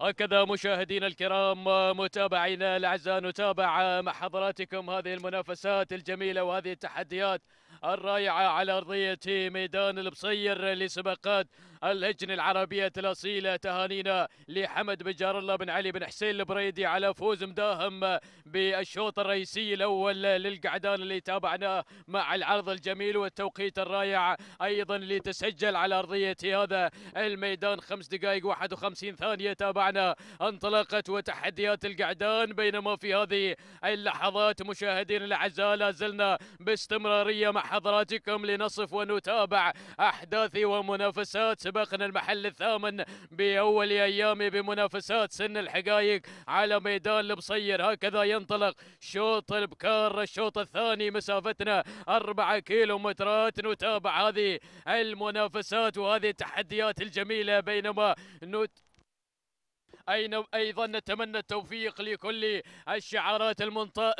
هكذا مشاهدينا الكرام متابعينا الاعزاء نتابع مع حضراتكم هذه المنافسات الجميله وهذه التحديات الرائعة على أرضية ميدان البصير لسباقات اللجنة العربية الأصيلة تهانينا لحمد بن جار الله بن علي بن حسين البريدي على فوز مداهم بالشوط الرئيسي الأول للقعدان اللي تابعناه مع العرض الجميل والتوقيت الرائع أيضا اللي تسجل على أرضية هذا الميدان خمس دقائق واحد وخمسين ثانية تابعنا انطلاقة وتحديات القعدان بينما في هذه اللحظات مشاهدين الأعزاء لا زلنا باستمرارية مع حضراتكم لنصف ونتابع أحداث ومنافسات سبقنا المحل الثامن بأول أيامي بمنافسات سن الحقايق على ميدان البصير هكذا ينطلق شوط البكار الشوط الثاني مسافتنا أربعة كيلو مترات نتابع هذه المنافسات وهذه التحديات الجميلة بينما نت... أين أيضا نتمنى التوفيق لكل الشعارات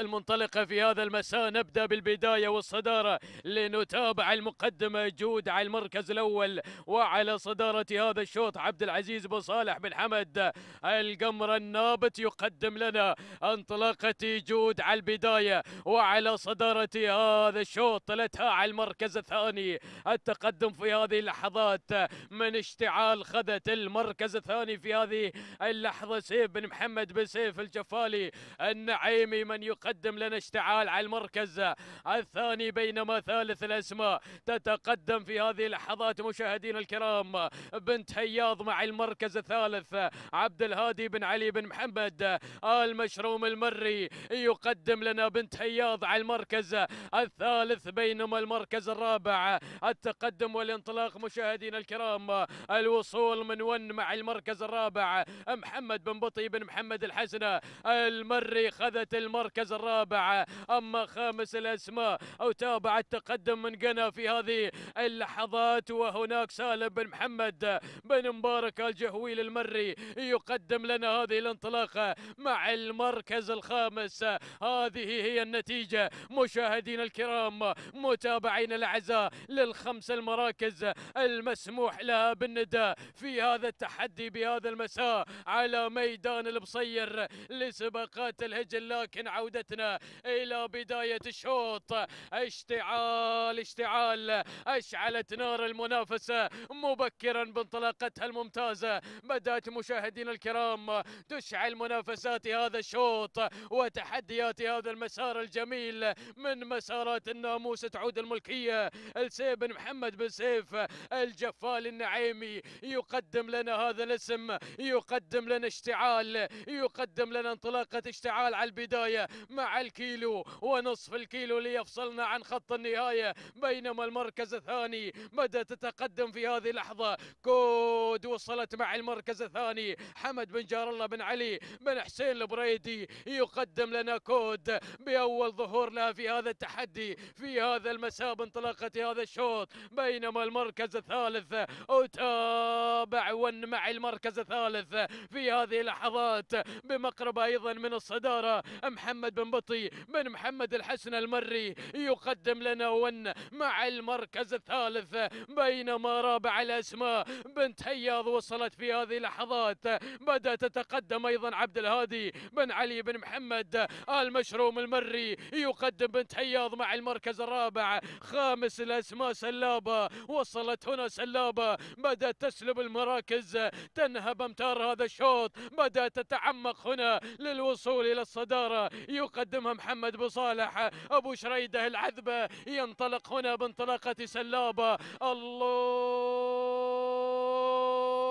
المنطلقة في هذا المساء نبدأ بالبداية والصدارة لنتابع المقدمة جود على المركز الأول وعلى صدارة هذا الشوط عبد العزيز بن صالح بن حمد القمر النابت يقدم لنا انطلاقة جود على البداية وعلى صدارة هذا الشوط طلتها على المركز الثاني التقدم في هذه اللحظات من اشتعال خذت المركز الثاني في هذه اللحظة سيف بن محمد بن سيف الجفالي النعيمي من يقدم لنا اشتعال على المركز الثاني بينما ثالث الأسماء تتقدم في هذه اللحظات مشاهدينا الكرام بنت حياض مع المركز الثالث عبد الهادي بن علي بن محمد آل مشروم المري يقدم لنا بنت حياض على المركز الثالث بينما المركز الرابع التقدم والانطلاق مشاهدينا الكرام الوصول من ون مع المركز الرابع محمد بن بطي بن محمد الحسنة المري خذت المركز الرابع أما خامس الأسماء أو تابع التقدم من قنا في هذه اللحظات وهناك سالم بن محمد بن مبارك الجهويل المري يقدم لنا هذه الانطلاقة مع المركز الخامس هذه هي النتيجة مشاهدين الكرام متابعين الأعزاء للخمس المراكز المسموح لها بالنداء في هذا التحدي بهذا المساء على ميدان البصير لسباقات الهجن لكن عودتنا إلى بداية الشوط اشتعال اشتعال أشعلت نار المنافسة مبكرا بانطلاقتها الممتازة بدأت مشاهدينا الكرام تشعل منافسات هذا الشوط وتحديات هذا المسار الجميل من مسارات الناموس تعود الملكية السيف بن محمد بن سيف الجفال النعيمي يقدم لنا هذا الاسم يقدم يقدم لنا اشتعال يقدم لنا انطلاقة اشتعال على البداية مع الكيلو ونصف الكيلو ليفصلنا عن خط النهاية بينما المركز الثاني بدأت تتقدم في هذه اللحظة كود وصلت مع المركز الثاني حمد بن جار الله بن علي بن حسين البريدي يقدم لنا كود بأول ظهور لها في هذا التحدي في هذا المساء بانطلاقة هذا الشوط بينما المركز الثالث أتابع ون مع المركز الثالث في هذه اللحظات بمقرب أيضا من الصدارة محمد بن بطي بن محمد الحسن المري يقدم لنا ون مع المركز الثالث بينما رابع الأسماء بنت هياض وصلت في هذه اللحظات بدأ تتقدم أيضا عبد الهادي بن علي بن محمد المشروم المري يقدم بنت هياض مع المركز الرابع خامس الأسماء سلابة وصلت هنا سلابة بدأت تسلب المراكز تنهب أمتار هذا الشهر الشوط بدأت تتعمق هنا للوصول إلى الصدارة يقدمها محمد بصالح أبو شريدة العذبة ينطلق هنا بانطلاقة سلابة الله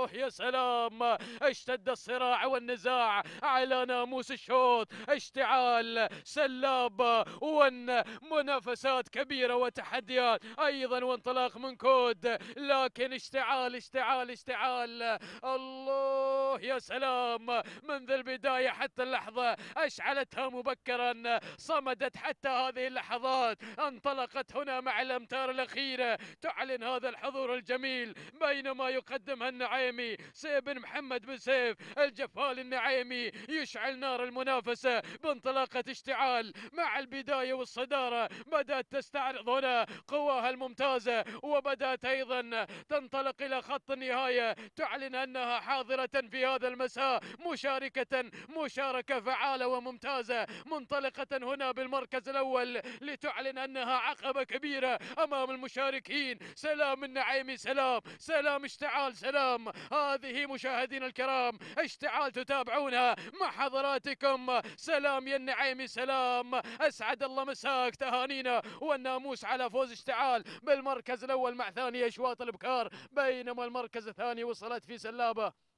مفتوح يا سلام اشتد الصراع والنزاع على ناموس الشوط اشتعال سلاب ون منافسات كبيرة وتحديات ايضا وانطلاق من كود لكن اشتعال اشتعال اشتعال الله يا سلام منذ البداية حتى اللحظة اشعلتها مبكرا صمدت حتى هذه اللحظات انطلقت هنا مع الامتار الاخيرة تعلن هذا الحضور الجميل بينما يقدمها النعيمي النعيمي بن محمد بن سيف الجفال النعيمي يشعل نار المنافسة بانطلاقة اشتعال مع البداية والصدارة بدأت تستعرض هنا قواها الممتازة وبدأت أيضا تنطلق إلى خط النهاية تعلن أنها حاضرة في هذا المساء مشاركة مشاركة فعالة وممتازة منطلقة هنا بالمركز الأول لتعلن أنها عقبة كبيرة أمام المشاركين سلام النعيمي سلام سلام اشتعال سلام هذه مشاهدينا الكرام اشتعال تتابعونها مع حضراتكم سلام يا النعيمي سلام اسعد الله مساك تهانينا والناموس على فوز اشتعال بالمركز الاول مع ثاني اشواط الابكار بينما المركز الثاني وصلت في سلابه